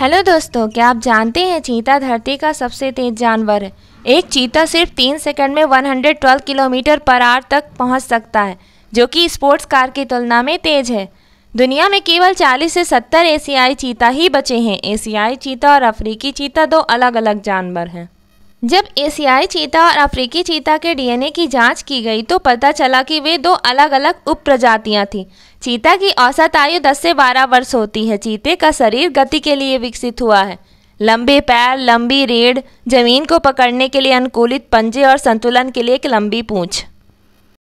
hello दोस्तों क्या आप जानते हैं चीता धरती का सबसे तेज जानवर है एक चीता सिर्फ तीन सेकंड में 112 किलोमीटर पर आर तक पहुंच सकता है जो कि स्पोर्ट्स कार की तुलना में तेज है दुनिया में केवल 40 से 70 एशियाई चीता ही बचे हैं एशियाई चीता और अफ्रीकी चीता दो अलग अलग जानवर हैं जब एशियाई चीता और अफ्रीकी चीता के डीएनए की जांच की गई तो पता चला कि वे दो अलग अलग उप प्रजातियाँ थीं चीता की औसत आयु 10 से 12 वर्ष होती है चीते का शरीर गति के लिए विकसित हुआ है लंबे पैर लंबी रेड जमीन को पकड़ने के लिए अनुकूलित पंजे और संतुलन के लिए एक लंबी पूँछ